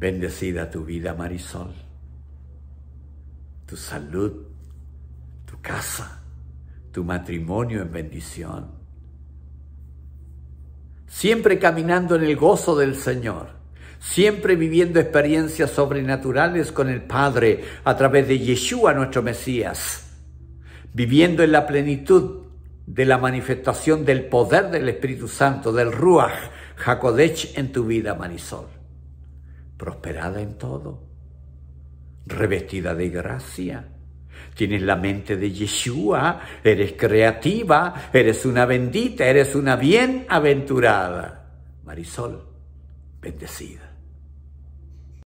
Bendecida tu vida, Marisol, tu salud, tu casa, tu matrimonio en bendición. Siempre caminando en el gozo del Señor siempre viviendo experiencias sobrenaturales con el Padre a través de Yeshua nuestro Mesías, viviendo en la plenitud de la manifestación del poder del Espíritu Santo, del Ruach Hakodesh en tu vida, Marisol prosperada en todo, revestida de gracia. Tienes la mente de Yeshua, eres creativa, eres una bendita, eres una bienaventurada. Marisol, bendecida.